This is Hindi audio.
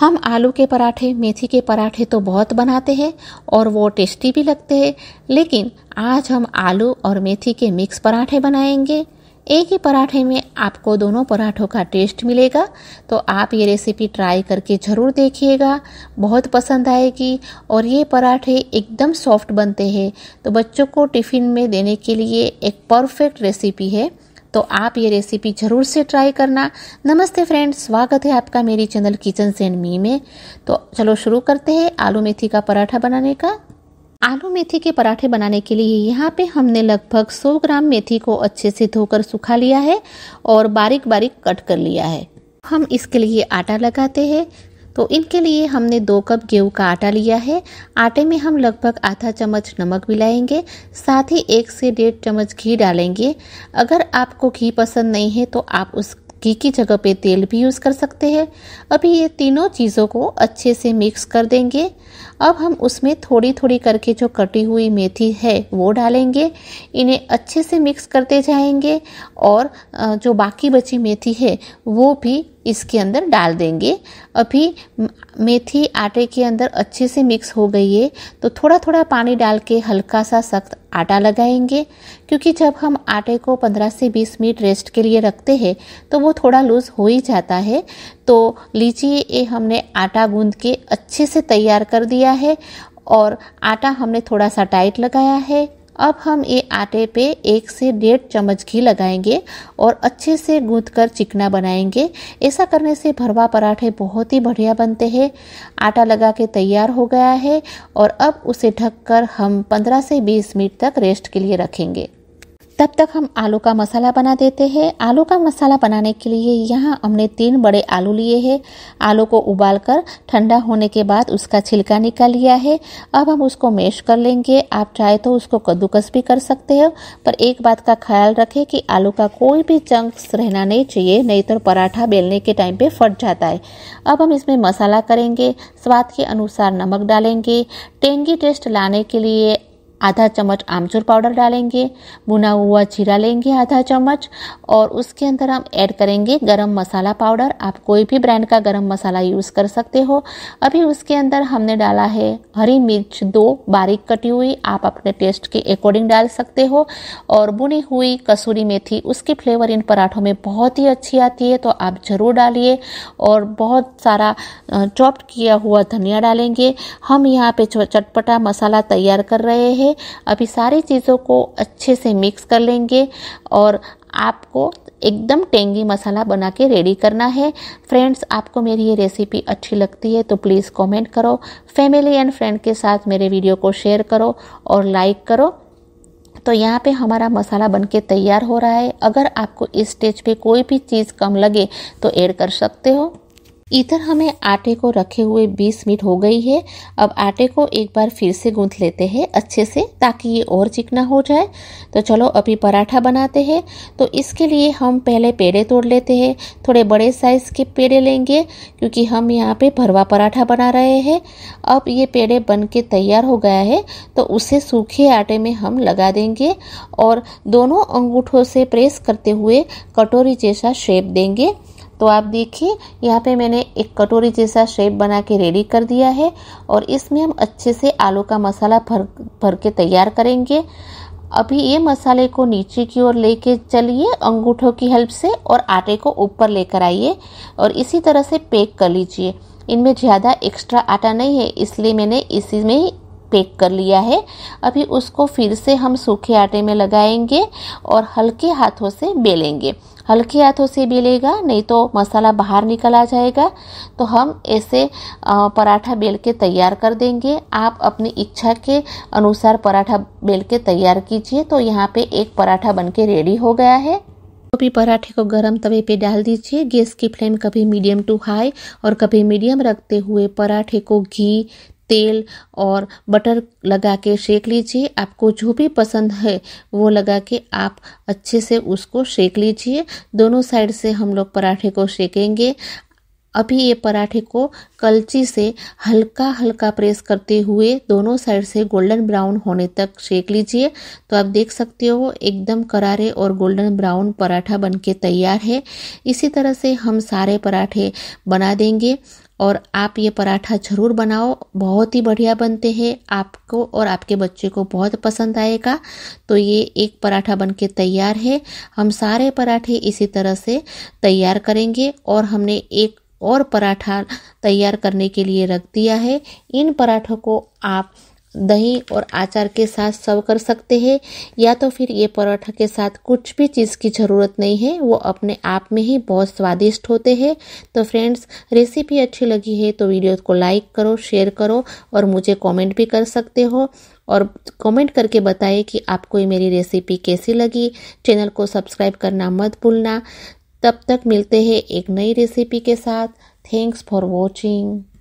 हम आलू के पराठे मेथी के पराठे तो बहुत बनाते हैं और वो टेस्टी भी लगते हैं लेकिन आज हम आलू और मेथी के मिक्स पराठे बनाएंगे एक ही पराठे में आपको दोनों पराठों का टेस्ट मिलेगा तो आप ये रेसिपी ट्राई करके ज़रूर देखिएगा बहुत पसंद आएगी और ये पराठे एकदम सॉफ्ट बनते हैं तो बच्चों को टिफ़िन में देने के लिए एक परफेक्ट रेसिपी है तो आप ये रेसिपी ज़रूर से ट्राई करना नमस्ते फ्रेंड्स स्वागत है आपका मेरी चैनल किचन सेन मी में तो चलो शुरू करते हैं आलू मेथी का पराठा बनाने का आलू मेथी के पराठे बनाने के लिए यहाँ पे हमने लगभग 100 ग्राम मेथी को अच्छे से धोकर सुखा लिया है और बारीक बारीक कट कर लिया है हम इसके लिए आटा लगाते हैं तो इनके लिए हमने दो कप गेहूं का आटा लिया है आटे में हम लगभग आधा चम्मच नमक मिलाएंगे साथ ही एक से डेढ़ चम्मच घी डालेंगे अगर आपको घी पसंद नहीं है तो आप उस घी की जगह पे तेल भी यूज़ कर सकते हैं अभी ये तीनों चीज़ों को अच्छे से मिक्स कर देंगे अब हम उसमें थोड़ी थोड़ी करके जो कटी हुई मेथी है वो डालेंगे इन्हें अच्छे से मिक्स करते जाएंगे और जो बाकी बची मेथी है वो भी इसके अंदर डाल देंगे अभी मेथी आटे के अंदर अच्छे से मिक्स हो गई है तो थोड़ा थोड़ा पानी डाल के हल्का सा सख्त आटा लगाएंगे क्योंकि जब हम आटे को 15 से 20 मिनट रेस्ट के लिए रखते हैं तो वो थोड़ा लूज़ हो ही जाता है तो लीजिए ये हमने आटा गूंद के अच्छे से तैयार कर दिया है और आटा हमने थोड़ा सा टाइट लगाया है अब हम ये आटे पे एक से डेढ़ चम्मच घी लगाएंगे और अच्छे से गूंथ कर चिकना बनाएंगे ऐसा करने से भरवा पराठे बहुत ही बढ़िया बनते हैं आटा लगा के तैयार हो गया है और अब उसे ढककर हम 15 से 20 मिनट तक रेस्ट के लिए रखेंगे तब तक हम आलू का मसाला बना देते हैं आलू का मसाला बनाने के लिए यहाँ हमने तीन बड़े आलू लिए हैं आलू को उबालकर ठंडा होने के बाद उसका छिलका निकाल लिया है अब हम उसको मैश कर लेंगे आप चाहे तो उसको कद्दूकस भी कर सकते हो पर एक बात का ख्याल रखें कि आलू का कोई भी चंक्स रहना नहीं चाहिए नहीं तो पराठा बेलने के टाइम पर फट जाता है अब हम इसमें मसाला करेंगे स्वाद के अनुसार नमक डालेंगे टेंगी टेस्ट लाने के लिए आधा चम्मच आमचूर पाउडर डालेंगे भुना हुआ जीरा लेंगे आधा चम्मच और उसके अंदर हम ऐड करेंगे गरम मसाला पाउडर आप कोई भी ब्रांड का गरम मसाला यूज़ कर सकते हो अभी उसके अंदर हमने डाला है हरी मिर्च दो बारीक कटी हुई आप अपने टेस्ट के अकॉर्डिंग डाल सकते हो और बुनी हुई कसूरी मेथी उसकी फ्लेवर इन पराठों में बहुत ही अच्छी आती है तो आप ज़रूर डालिए और बहुत सारा चॉप्ड किया हुआ धनिया डालेंगे हम यहाँ पे चटपटा मसाला तैयार कर रहे हैं है अभी सारी चीज़ों को अच्छे से मिक्स कर लेंगे और आपको एकदम टेंगी मसाला बना के रेडी करना है फ्रेंड्स आपको मेरी ये रेसिपी अच्छी लगती है तो प्लीज़ कमेंट करो फैमिली एंड फ्रेंड के साथ मेरे वीडियो को शेयर करो और लाइक करो तो यहाँ पे हमारा मसाला बनके तैयार हो रहा है अगर आपको इस स्टेज पे कोई भी चीज़ कम लगे तो ऐड कर सकते हो इधर हमें आटे को रखे हुए 20 मिनट हो गई है अब आटे को एक बार फिर से गूंथ लेते हैं अच्छे से ताकि ये और चिकना हो जाए तो चलो अभी पराठा बनाते हैं तो इसके लिए हम पहले पेड़े तोड़ लेते हैं थोड़े बड़े साइज़ के पेड़े लेंगे क्योंकि हम यहाँ पे भरवा पराठा बना रहे हैं अब ये पेड़े बन के तैयार हो गया है तो उसे सूखे आटे में हम लगा देंगे और दोनों अंगूठों से प्रेस करते हुए कटोरी जैसा शेप देंगे तो आप देखिए यहाँ पे मैंने एक कटोरी जैसा शेप बना के रेडी कर दिया है और इसमें हम अच्छे से आलू का मसाला भर भर के तैयार करेंगे अभी ये मसाले को नीचे की ओर लेके चलिए अंगूठों की हेल्प से और आटे को ऊपर लेकर आइए और इसी तरह से पैक कर लीजिए इनमें ज़्यादा एक्स्ट्रा आटा नहीं है इसलिए मैंने इसी में पैक कर लिया है अभी उसको फिर से हम सूखे आटे में लगाएंगे और हल्के हाथों से बेलेंगे हल्के हाथों से बेलेगा नहीं तो मसाला बाहर निकल आ जाएगा तो हम ऐसे पराठा बेल के तैयार कर देंगे आप अपनी इच्छा के अनुसार पराठा बेल के तैयार कीजिए तो यहाँ पे एक पराठा बन के रेडी हो गया है तो भी पराठे को गरम तवे पे डाल दीजिए गैस की फ्लेम कभी मीडियम टू हाई और कभी मीडियम रखते हुए पराठे को घी तेल और बटर लगा के सेक लीजिए आपको जो भी पसंद है वो लगा के आप अच्छे से उसको सेक लीजिए दोनों साइड से हम लोग पराठे को सेकेंगे अभी ये पराठे को कलची से हल्का हल्का प्रेस करते हुए दोनों साइड से गोल्डन ब्राउन होने तक सेक लीजिए तो आप देख सकते हो एकदम करारे और गोल्डन ब्राउन पराठा बनके तैयार है इसी तरह से हम सारे पराठे बना देंगे और आप ये पराठा ज़रूर बनाओ बहुत ही बढ़िया बनते हैं आपको और आपके बच्चे को बहुत पसंद आएगा तो ये एक पराठा बनके तैयार है हम सारे पराठे इसी तरह से तैयार करेंगे और हमने एक और पराठा तैयार करने के लिए रख दिया है इन पराठों को आप दही और आचार के साथ सर्व कर सकते हैं या तो फिर ये पराठा के साथ कुछ भी चीज़ की ज़रूरत नहीं है वो अपने आप में ही बहुत स्वादिष्ट होते हैं तो फ्रेंड्स रेसिपी अच्छी लगी है तो वीडियो को लाइक करो शेयर करो और मुझे कमेंट भी कर सकते हो और कमेंट करके बताएं कि आपको ये मेरी रेसिपी कैसी लगी चैनल को सब्सक्राइब करना मत भूलना तब तक मिलते हैं एक नई रेसिपी के साथ थैंक्स फॉर वॉचिंग